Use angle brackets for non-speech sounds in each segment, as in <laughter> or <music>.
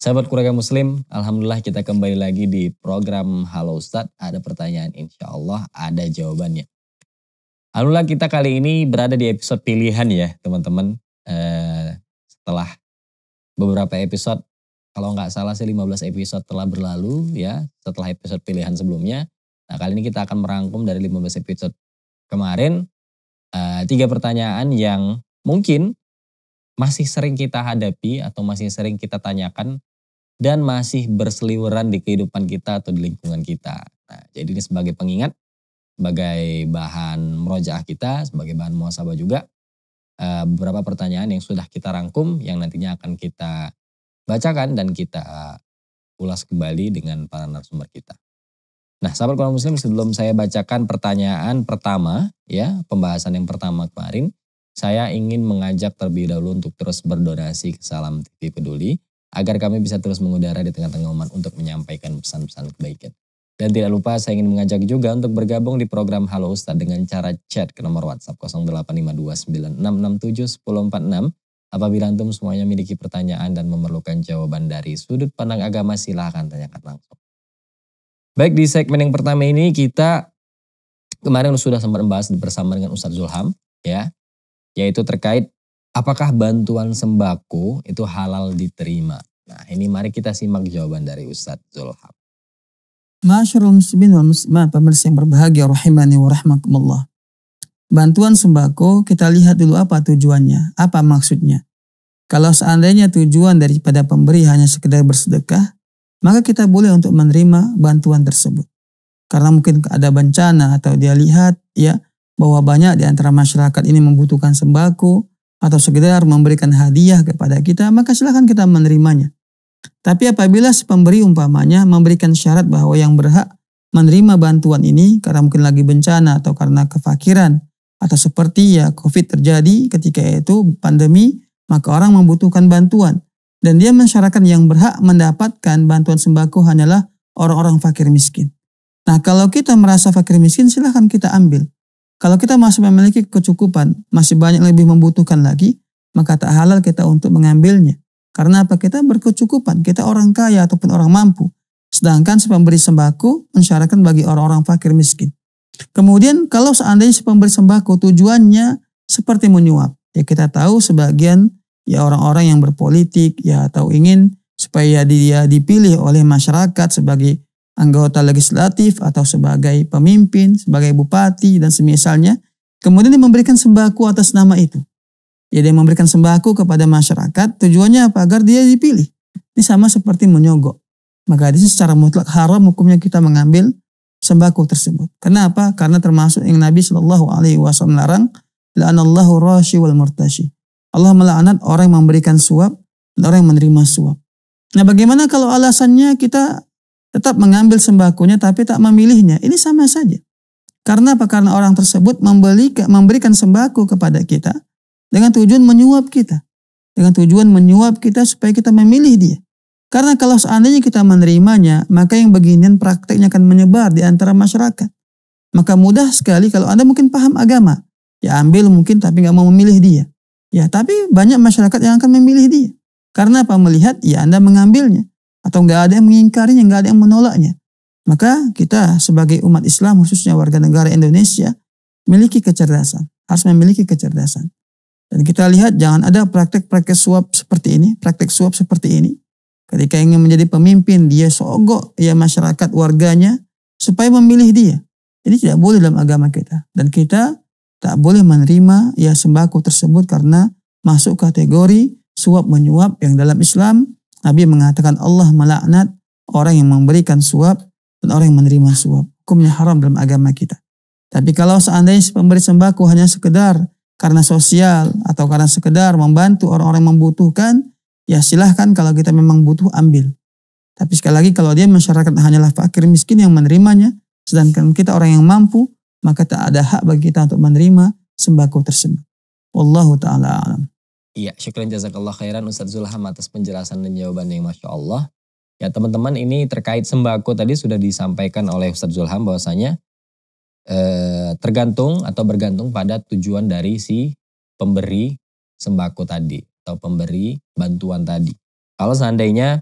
Sahabat Kuraga Muslim, Alhamdulillah kita kembali lagi di program Halo Ustad. Ada pertanyaan insya Allah, ada jawabannya. Alhamdulillah kita kali ini berada di episode pilihan ya teman-teman. Eh, setelah beberapa episode, kalau nggak salah sih 15 episode telah berlalu ya setelah episode pilihan sebelumnya. Nah kali ini kita akan merangkum dari 15 episode kemarin. Eh, tiga pertanyaan yang mungkin masih sering kita hadapi atau masih sering kita tanyakan dan masih berseliweran di kehidupan kita atau di lingkungan kita. Nah, jadi ini sebagai pengingat, sebagai bahan merojaah kita, sebagai bahan muasabah juga. Eh, beberapa pertanyaan yang sudah kita rangkum yang nantinya akan kita bacakan dan kita eh, ulas kembali dengan para narasumber kita. Nah, sahabat kolom muslim sebelum saya bacakan pertanyaan pertama ya, pembahasan yang pertama kemarin, saya ingin mengajak terlebih dahulu untuk terus berdonasi ke Salam TV Peduli agar kami bisa terus mengudara di tengah-tengah umat untuk menyampaikan pesan-pesan kebaikan. Dan tidak lupa saya ingin mengajak juga untuk bergabung di program Halo Ustadz dengan cara chat ke nomor WhatsApp 085296671046. Apabila antum semuanya memiliki pertanyaan dan memerlukan jawaban dari sudut pandang agama silahkan tanyakan langsung. Baik di segmen yang pertama ini kita kemarin sudah sempat membahas bersama dengan Ustadz Zulham ya yaitu terkait Apakah bantuan sembako itu halal diterima? Nah ini mari kita simak jawaban dari Ustadz Zulham. Masyarul muslimin wa muslimat, pemirsa yang berbahagia rahimani wa rahmakumullah. Bantuan sembako, kita lihat dulu apa tujuannya, apa maksudnya. Kalau seandainya tujuan daripada pemberi hanya sekedar bersedekah, maka kita boleh untuk menerima bantuan tersebut. Karena mungkin ada bencana atau dia lihat ya bahwa banyak di antara masyarakat ini membutuhkan sembako, atau sekedar memberikan hadiah kepada kita, maka silahkan kita menerimanya. Tapi apabila si pemberi umpamanya memberikan syarat bahwa yang berhak menerima bantuan ini karena mungkin lagi bencana atau karena kefakiran atau seperti ya COVID terjadi ketika itu pandemi, maka orang membutuhkan bantuan. Dan dia mensyaratkan yang berhak mendapatkan bantuan sembako hanyalah orang-orang fakir miskin. Nah kalau kita merasa fakir miskin silahkan kita ambil. Kalau kita masih memiliki kecukupan, masih banyak lebih membutuhkan lagi, maka tak halal kita untuk mengambilnya. Karena apa? Kita berkecukupan, kita orang kaya ataupun orang mampu. Sedangkan si pemberi sembako mensyaratkan bagi orang-orang fakir miskin. Kemudian kalau seandainya si pemberi sembako tujuannya seperti menyuap. Ya kita tahu sebagian ya orang-orang yang berpolitik ya atau ingin supaya dia dipilih oleh masyarakat sebagai anggota legislatif atau sebagai pemimpin, sebagai bupati dan semisalnya. Kemudian dia memberikan sembako atas nama itu. Ya dia memberikan sembako kepada masyarakat, tujuannya apa? Agar dia dipilih. Ini sama seperti menyogok. Maka di secara mutlak haram hukumnya kita mengambil sembako tersebut. Kenapa? Karena termasuk yang Nabi Shallallahu Alaihi Wasallam larang, la'anallahu rashi wal murtashi. Allah melaknat orang yang memberikan suap dan orang yang menerima suap. Nah bagaimana kalau alasannya kita tetap mengambil sembakonya tapi tak memilihnya. Ini sama saja. Karena apa? Karena orang tersebut membeli, memberikan sembako kepada kita dengan tujuan menyuap kita. Dengan tujuan menyuap kita supaya kita memilih dia. Karena kalau seandainya kita menerimanya, maka yang beginian prakteknya akan menyebar di antara masyarakat. Maka mudah sekali kalau Anda mungkin paham agama. Ya ambil mungkin tapi nggak mau memilih dia. Ya tapi banyak masyarakat yang akan memilih dia. Karena apa? Melihat ya Anda mengambilnya atau nggak ada yang mengingkarinya, nggak ada yang menolaknya. Maka kita sebagai umat Islam khususnya warga negara Indonesia memiliki kecerdasan, harus memiliki kecerdasan. Dan kita lihat jangan ada praktek-praktek suap seperti ini, praktek suap seperti ini. Ketika ingin menjadi pemimpin, dia sogok ya masyarakat warganya supaya memilih dia. Ini tidak boleh dalam agama kita. Dan kita tak boleh menerima ya sembako tersebut karena masuk kategori suap menyuap yang dalam Islam Nabi mengatakan Allah melaknat orang yang memberikan suap dan orang yang menerima suap. Hukumnya haram dalam agama kita. Tapi kalau seandainya pemberi sembako hanya sekedar karena sosial atau karena sekedar membantu orang-orang yang membutuhkan, ya silahkan kalau kita memang butuh ambil. Tapi sekali lagi kalau dia masyarakat hanyalah fakir miskin yang menerimanya, sedangkan kita orang yang mampu, maka tak ada hak bagi kita untuk menerima sembako tersebut. Wallahu ta'ala alam. Iya, syukran jazakallah khairan Ustaz Zulham atas penjelasan dan jawaban yang Masya Allah. Ya teman-teman ini terkait sembako tadi sudah disampaikan oleh Ustaz Zulham bahwasanya eh, tergantung atau bergantung pada tujuan dari si pemberi sembako tadi atau pemberi bantuan tadi. Kalau seandainya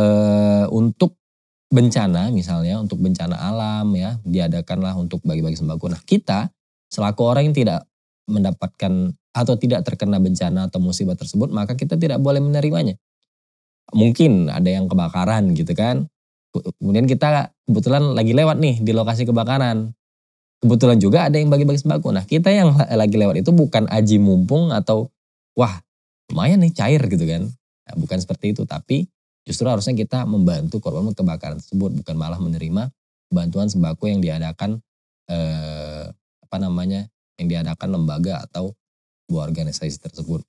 eh, untuk bencana misalnya untuk bencana alam ya diadakanlah untuk bagi-bagi sembako. Nah kita selaku orang yang tidak mendapatkan atau tidak terkena bencana atau musibah tersebut, maka kita tidak boleh menerimanya. Mungkin ada yang kebakaran gitu kan. Kemudian kita kebetulan lagi lewat nih di lokasi kebakaran. Kebetulan juga ada yang bagi-bagi sembako. Nah kita yang lagi lewat itu bukan aji mumpung atau wah lumayan nih cair gitu kan. Nah, bukan seperti itu tapi justru harusnya kita membantu korban kebakaran tersebut bukan malah menerima bantuan sembako yang diadakan eh, apa namanya yang diadakan lembaga atau sebuah organisasi tersebut.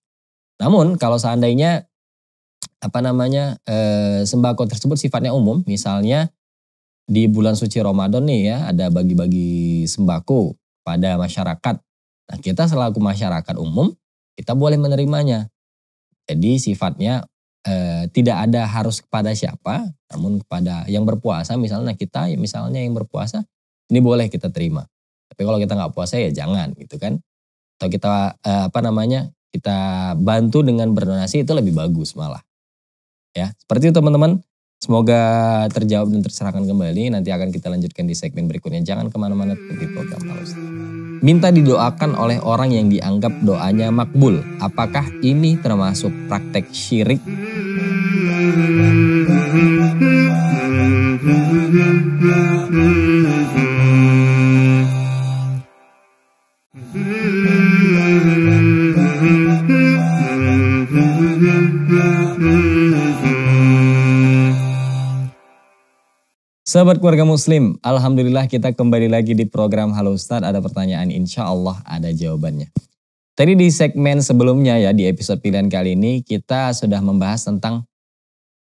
Namun kalau seandainya apa namanya e, sembako tersebut sifatnya umum, misalnya di bulan suci Ramadan nih ya ada bagi-bagi sembako pada masyarakat. Nah kita selaku masyarakat umum kita boleh menerimanya. Jadi sifatnya e, tidak ada harus kepada siapa, namun kepada yang berpuasa misalnya kita, misalnya yang berpuasa ini boleh kita terima. Tapi kalau kita nggak puasa ya jangan gitu kan. Atau kita eh, apa namanya kita bantu dengan berdonasi itu lebih bagus malah. Ya seperti itu teman-teman. Semoga terjawab dan terserahkan kembali. Nanti akan kita lanjutkan di segmen berikutnya. Jangan kemana-mana di program Halus. Minta didoakan oleh orang yang dianggap doanya makbul. Apakah ini termasuk praktek syirik? <laughs> Sahabat keluarga muslim, Alhamdulillah kita kembali lagi di program Halo Ustadz. Ada pertanyaan, insya Allah ada jawabannya. Tadi di segmen sebelumnya ya, di episode pilihan kali ini, kita sudah membahas tentang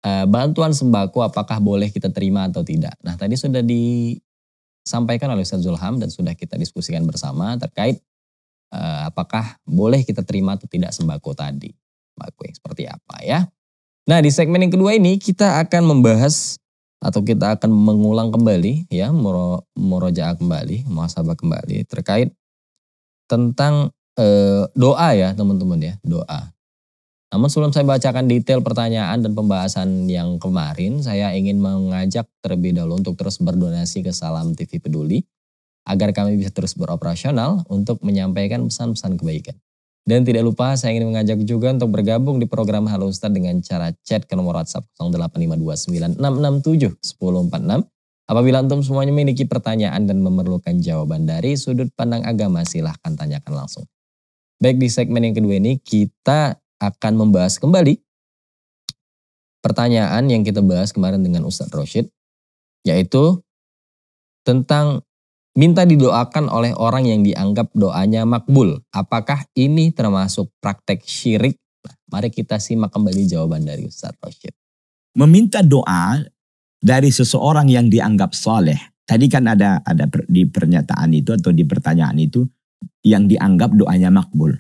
uh, bantuan sembako apakah boleh kita terima atau tidak. Nah tadi sudah disampaikan oleh Ustadz Zulham dan sudah kita diskusikan bersama terkait uh, apakah boleh kita terima atau tidak sembako tadi. Sembako yang seperti apa ya. Nah di segmen yang kedua ini kita akan membahas atau kita akan mengulang kembali ya muro, murojaah kembali, muhasabah kembali terkait tentang e, doa ya teman-teman ya, doa. Namun sebelum saya bacakan detail pertanyaan dan pembahasan yang kemarin, saya ingin mengajak terlebih dahulu untuk terus berdonasi ke Salam TV Peduli agar kami bisa terus beroperasional untuk menyampaikan pesan-pesan kebaikan. Dan tidak lupa saya ingin mengajak juga untuk bergabung di program Halo Ustad dengan cara chat ke nomor WhatsApp 085296671046. Apabila antum semuanya memiliki pertanyaan dan memerlukan jawaban dari sudut pandang agama silahkan tanyakan langsung. Baik di segmen yang kedua ini kita akan membahas kembali pertanyaan yang kita bahas kemarin dengan Ustadz Roshid yaitu tentang Minta didoakan oleh orang yang dianggap doanya makbul. Apakah ini termasuk praktek syirik? Nah, mari kita simak kembali jawaban dari Ustaz Rashid. Meminta doa dari seseorang yang dianggap soleh. Tadi kan ada ada di pernyataan itu atau di pertanyaan itu yang dianggap doanya makbul.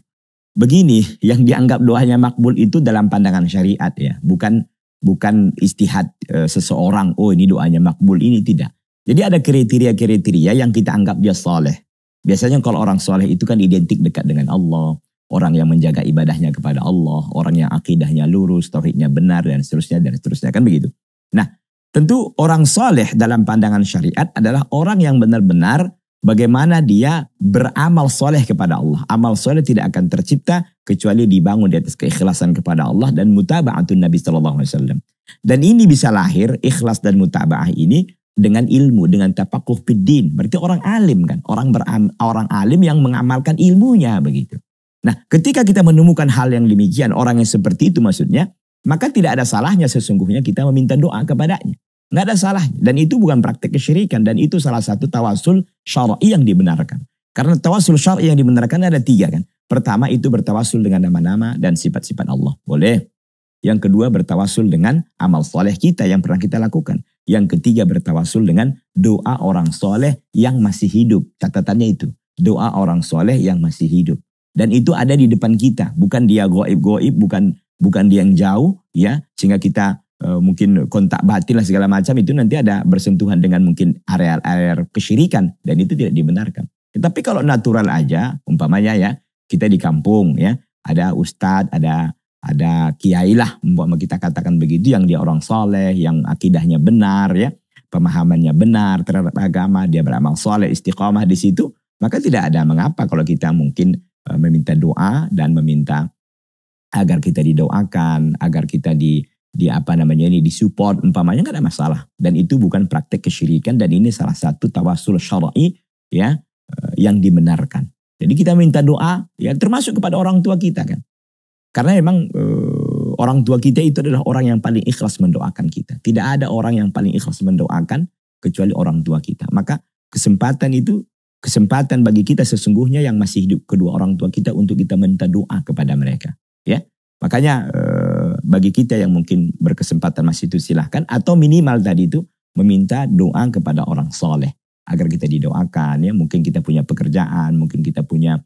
Begini, yang dianggap doanya makbul itu dalam pandangan syariat ya, bukan bukan istihad e, seseorang. Oh ini doanya makbul ini tidak jadi ada kriteria-kriteria yang kita anggap dia soleh. Biasanya kalau orang soleh itu kan identik dekat dengan Allah. Orang yang menjaga ibadahnya kepada Allah. Orang yang akidahnya lurus, tauhidnya benar, dan seterusnya, dan seterusnya. Kan begitu. Nah, tentu orang soleh dalam pandangan syariat adalah orang yang benar-benar bagaimana dia beramal soleh kepada Allah. Amal soleh tidak akan tercipta kecuali dibangun di atas keikhlasan kepada Allah dan mutaba'atun Nabi Shallallahu Alaihi Wasallam. Dan ini bisa lahir ikhlas dan mutaba'ah ini dengan ilmu, dengan tapakuh pidin. Berarti orang alim kan, orang beram, orang alim yang mengamalkan ilmunya begitu. Nah, ketika kita menemukan hal yang demikian, orang yang seperti itu maksudnya, maka tidak ada salahnya sesungguhnya kita meminta doa kepadanya. Nggak ada salahnya. Dan itu bukan praktek kesyirikan. Dan itu salah satu tawasul syar'i yang dibenarkan. Karena tawasul syar'i yang dibenarkan ada tiga kan. Pertama itu bertawasul dengan nama-nama dan sifat-sifat Allah. Boleh. Yang kedua bertawasul dengan amal soleh kita yang pernah kita lakukan. Yang ketiga bertawasul dengan doa orang soleh yang masih hidup. Catatannya itu. Doa orang soleh yang masih hidup. Dan itu ada di depan kita. Bukan dia goib-goib, bukan bukan dia yang jauh ya. Sehingga kita e, mungkin kontak batin lah segala macam itu nanti ada bersentuhan dengan mungkin areal-areal kesyirikan. Dan itu tidak dibenarkan. Tapi kalau natural aja, umpamanya ya, kita di kampung ya, ada ustadz, ada ada kiai lah membuat kita katakan begitu yang dia orang soleh yang akidahnya benar ya pemahamannya benar terhadap agama dia beramal soleh istiqomah di situ maka tidak ada mengapa kalau kita mungkin eh, meminta doa dan meminta agar kita didoakan agar kita di di apa namanya ini disupport umpamanya nggak ada masalah dan itu bukan praktek kesyirikan dan ini salah satu tawasul syar'i ya eh, yang dibenarkan jadi kita minta doa ya termasuk kepada orang tua kita kan karena memang uh, orang tua kita itu adalah orang yang paling ikhlas mendoakan kita. Tidak ada orang yang paling ikhlas mendoakan kecuali orang tua kita. Maka kesempatan itu kesempatan bagi kita sesungguhnya yang masih hidup kedua orang tua kita untuk kita minta doa kepada mereka. Ya, makanya uh, bagi kita yang mungkin berkesempatan masih itu silahkan atau minimal tadi itu meminta doa kepada orang soleh agar kita didoakan ya mungkin kita punya pekerjaan mungkin kita punya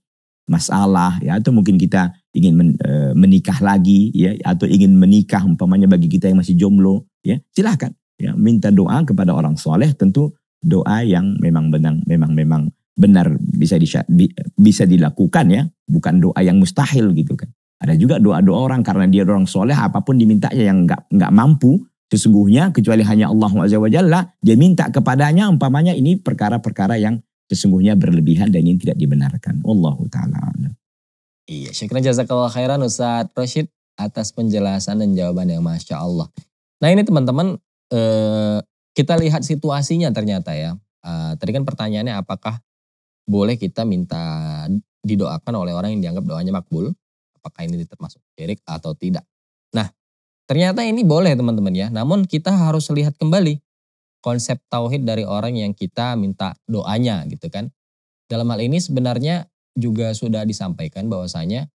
masalah ya atau mungkin kita ingin men, e, menikah lagi ya atau ingin menikah umpamanya bagi kita yang masih jomblo ya silahkan ya minta doa kepada orang soleh tentu doa yang memang benar memang memang benar bisa di, bisa dilakukan ya bukan doa yang mustahil gitu kan ada juga doa doa orang karena dia orang soleh apapun dimintanya yang nggak nggak mampu sesungguhnya kecuali hanya Allah Azza wa Jalla dia minta kepadanya umpamanya ini perkara-perkara yang sesungguhnya berlebihan dan ini tidak dibenarkan. Wallahu taala. Iya, syukran jazakallah khairan Ustaz Rashid atas penjelasan dan jawaban yang masya Allah. Nah ini teman-teman eh, kita lihat situasinya ternyata ya. Eh, tadi kan pertanyaannya apakah boleh kita minta didoakan oleh orang yang dianggap doanya makbul? Apakah ini termasuk syirik atau tidak? Nah ternyata ini boleh teman-teman ya. Namun kita harus lihat kembali konsep tauhid dari orang yang kita minta doanya gitu kan. Dalam hal ini sebenarnya juga sudah disampaikan bahwasanya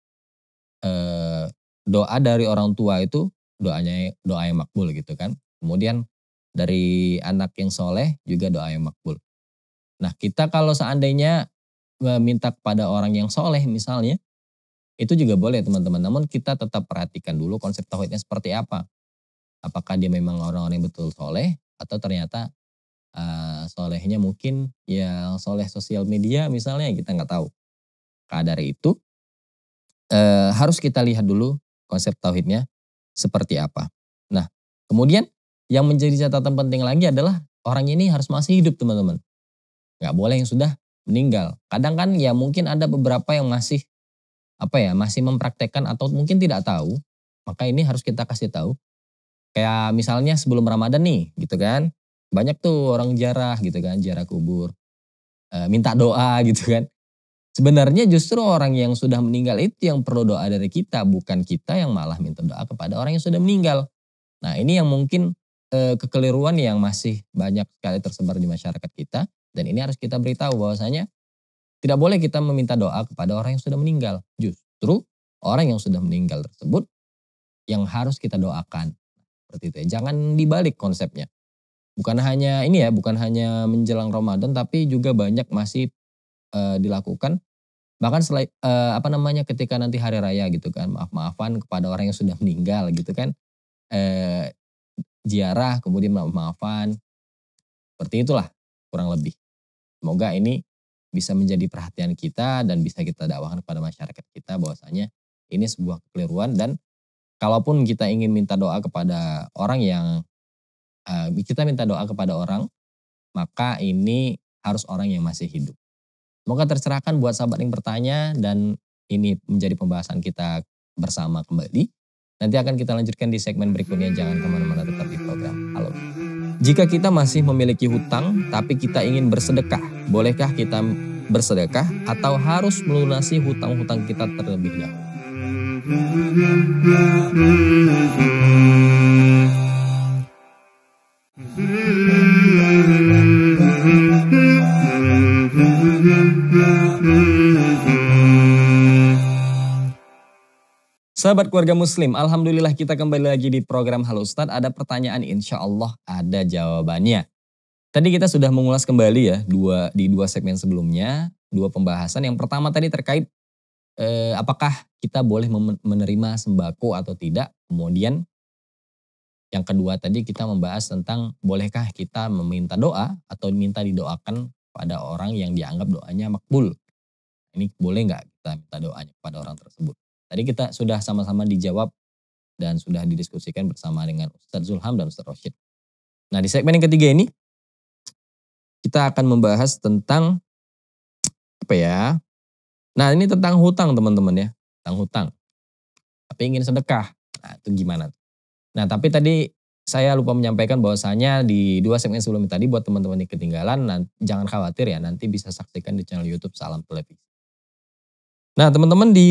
eh, doa dari orang tua itu doanya doa yang makbul gitu kan. Kemudian dari anak yang soleh juga doa yang makbul. Nah kita kalau seandainya meminta kepada orang yang soleh misalnya itu juga boleh teman-teman. Namun kita tetap perhatikan dulu konsep tauhidnya seperti apa. Apakah dia memang orang-orang yang betul soleh atau ternyata uh, solehnya mungkin ya soleh sosial media misalnya kita nggak tahu. kadar itu uh, harus kita lihat dulu konsep tauhidnya seperti apa. Nah kemudian yang menjadi catatan penting lagi adalah orang ini harus masih hidup teman-teman. Nggak boleh yang sudah meninggal. Kadang kan ya mungkin ada beberapa yang masih apa ya masih mempraktekkan atau mungkin tidak tahu. Maka ini harus kita kasih tahu Kayak misalnya sebelum Ramadan nih gitu kan. Banyak tuh orang jarah gitu kan, jarah kubur. E, minta doa <laughs> gitu kan. Sebenarnya justru orang yang sudah meninggal itu yang perlu doa dari kita, bukan kita yang malah minta doa kepada orang yang sudah meninggal. Nah, ini yang mungkin e, kekeliruan yang masih banyak sekali tersebar di masyarakat kita dan ini harus kita beritahu bahwasanya tidak boleh kita meminta doa kepada orang yang sudah meninggal. Justru orang yang sudah meninggal tersebut yang harus kita doakan. Seperti itu ya. Jangan dibalik konsepnya. Bukan hanya ini ya, bukan hanya menjelang Ramadan tapi juga banyak masih uh, dilakukan bahkan selain uh, eh, apa namanya ketika nanti hari raya gitu kan maaf-maafan kepada orang yang sudah <laughs> meninggal gitu kan uh, ziarah kemudian maaf-maafan seperti itulah kurang lebih semoga ini bisa menjadi perhatian kita dan bisa kita dakwahkan kepada masyarakat kita bahwasanya ini sebuah kekeliruan dan kalaupun kita ingin minta doa kepada orang yang uh, kita minta doa kepada orang, maka ini harus orang yang masih hidup. Semoga tercerahkan buat sahabat yang bertanya dan ini menjadi pembahasan kita bersama kembali. Nanti akan kita lanjutkan di segmen berikutnya. Jangan kemana-mana tetap di program Halo. Jika kita masih memiliki hutang tapi kita ingin bersedekah, bolehkah kita bersedekah atau harus melunasi hutang-hutang kita terlebih dahulu? Sahabat keluarga muslim, Alhamdulillah kita kembali lagi di program Halo Ustadz. Ada pertanyaan insya Allah ada jawabannya. Tadi kita sudah mengulas kembali ya dua, di dua segmen sebelumnya, dua pembahasan. Yang pertama tadi terkait eh, apakah kita boleh menerima sembako atau tidak. Kemudian yang kedua tadi kita membahas tentang bolehkah kita meminta doa atau minta didoakan pada orang yang dianggap doanya makbul. Ini boleh nggak kita minta doanya pada orang tersebut. Tadi kita sudah sama-sama dijawab dan sudah didiskusikan bersama dengan Ustadz Zulham dan Ustadz Rashid. Nah di segmen yang ketiga ini kita akan membahas tentang apa ya Nah ini tentang hutang teman-teman ya. Tentang hutang. Tapi ingin sedekah. Nah itu gimana? Nah tapi tadi saya lupa menyampaikan bahwasanya di dua segmen sebelumnya tadi buat teman-teman yang ketinggalan nanti, jangan khawatir ya nanti bisa saksikan di channel YouTube Salam Televisi. Nah teman-teman di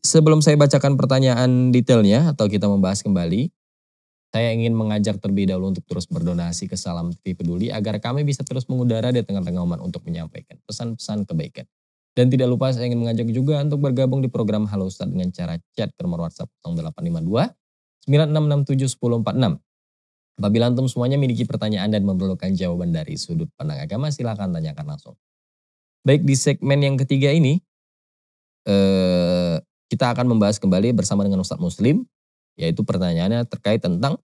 sebelum saya bacakan pertanyaan detailnya atau kita membahas kembali, saya ingin mengajak terlebih dahulu untuk terus berdonasi ke Salam TV Peduli agar kami bisa terus mengudara di tengah-tengah umat untuk menyampaikan pesan-pesan kebaikan. Dan tidak lupa saya ingin mengajak juga untuk bergabung di program Halo Ustaz dengan cara chat ke nomor WhatsApp 0852 9667 1046. Apabila antum semuanya memiliki pertanyaan dan memerlukan jawaban dari sudut pandang agama, silahkan tanyakan langsung. Baik di segmen yang ketiga ini, eh, kita akan membahas kembali bersama dengan Ustadz Muslim, yaitu pertanyaannya terkait tentang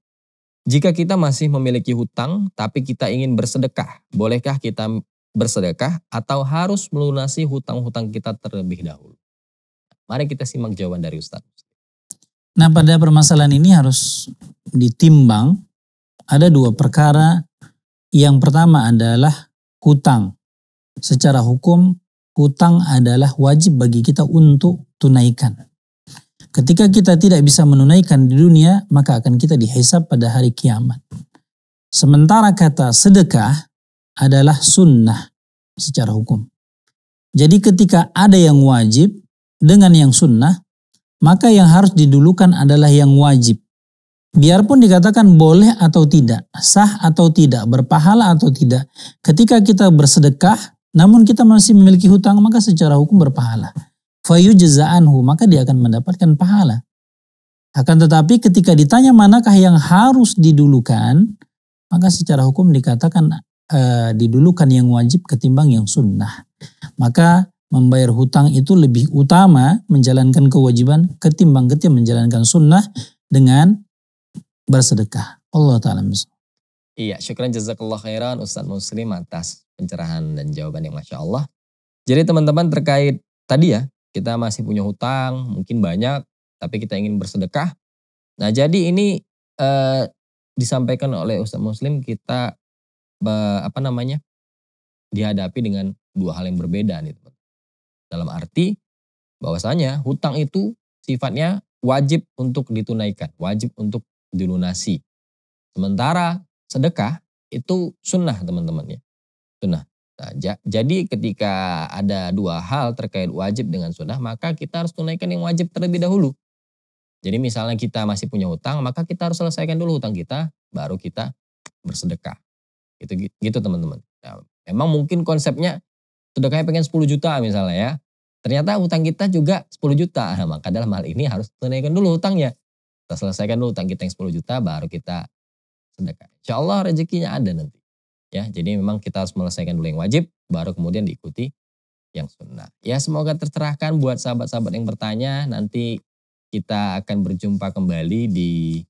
jika kita masih memiliki hutang tapi kita ingin bersedekah, bolehkah kita bersedekah atau harus melunasi hutang-hutang kita terlebih dahulu. Mari kita simak jawaban dari Ustaz. Nah pada permasalahan ini harus ditimbang ada dua perkara. Yang pertama adalah hutang. Secara hukum hutang adalah wajib bagi kita untuk tunaikan. Ketika kita tidak bisa menunaikan di dunia, maka akan kita dihisap pada hari kiamat. Sementara kata sedekah adalah sunnah secara hukum. Jadi ketika ada yang wajib dengan yang sunnah, maka yang harus didulukan adalah yang wajib. Biarpun dikatakan boleh atau tidak, sah atau tidak, berpahala atau tidak, ketika kita bersedekah, namun kita masih memiliki hutang, maka secara hukum berpahala. Fayu jazaanhu, maka dia akan mendapatkan pahala. Akan tetapi ketika ditanya manakah yang harus didulukan, maka secara hukum dikatakan e, eh, didulukan yang wajib ketimbang yang sunnah. Maka membayar hutang itu lebih utama menjalankan kewajiban ketimbang ketika menjalankan sunnah dengan bersedekah. Allah Ta'ala Iya, syukran jazakallah khairan Ustaz Muslim atas pencerahan dan jawaban yang Masya Allah. Jadi teman-teman terkait tadi ya, kita masih punya hutang, mungkin banyak, tapi kita ingin bersedekah. Nah jadi ini eh, disampaikan oleh Ustaz Muslim kita apa namanya dihadapi dengan dua hal yang berbeda nih teman. Dalam arti bahwasanya hutang itu sifatnya wajib untuk ditunaikan, wajib untuk dilunasi. Sementara sedekah itu sunnah teman-teman ya. Sunnah. Nah, ja, jadi ketika ada dua hal terkait wajib dengan sunnah, maka kita harus tunaikan yang wajib terlebih dahulu. Jadi misalnya kita masih punya hutang, maka kita harus selesaikan dulu hutang kita, baru kita bersedekah. Gitu gitu teman-teman. Nah, emang mungkin konsepnya sudah kayak pengen 10 juta misalnya ya. Ternyata utang kita juga 10 juta. Nah, maka dalam hal ini harus tunaikan dulu utangnya, Kita selesaikan dulu utang kita yang 10 juta baru kita sedekah. Insya Allah rezekinya ada nanti. Ya, jadi memang kita harus selesaikan dulu yang wajib baru kemudian diikuti yang sunnah. Ya semoga tercerahkan buat sahabat-sahabat yang bertanya nanti kita akan berjumpa kembali di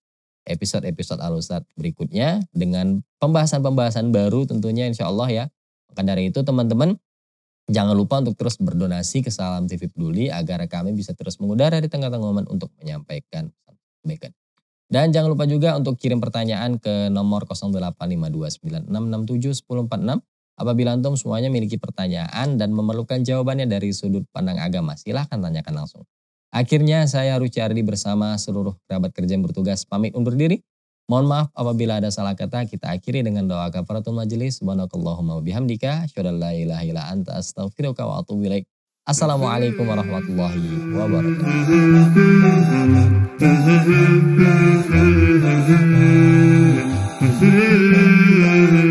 episode-episode al berikutnya dengan pembahasan-pembahasan baru tentunya insya Allah ya. Maka dari itu teman-teman jangan lupa untuk terus berdonasi ke Salam TV Peduli agar kami bisa terus mengudara di tengah-tengah momen untuk menyampaikan kebaikan. Dan jangan lupa juga untuk kirim pertanyaan ke nomor 085296671046. Apabila antum semuanya memiliki pertanyaan dan memerlukan jawabannya dari sudut pandang agama, silahkan tanyakan langsung. Akhirnya saya Rucardi bersama seluruh kerabat kerja yang bertugas pamit undur diri. Mohon maaf apabila ada salah kata, kita akhiri dengan doa kafaratul majelis. Subhanakallahumma bihamdika, syada la anta astaghfiruka wa atubu ilaik. Assalamualaikum warahmatullahi wabarakatuh.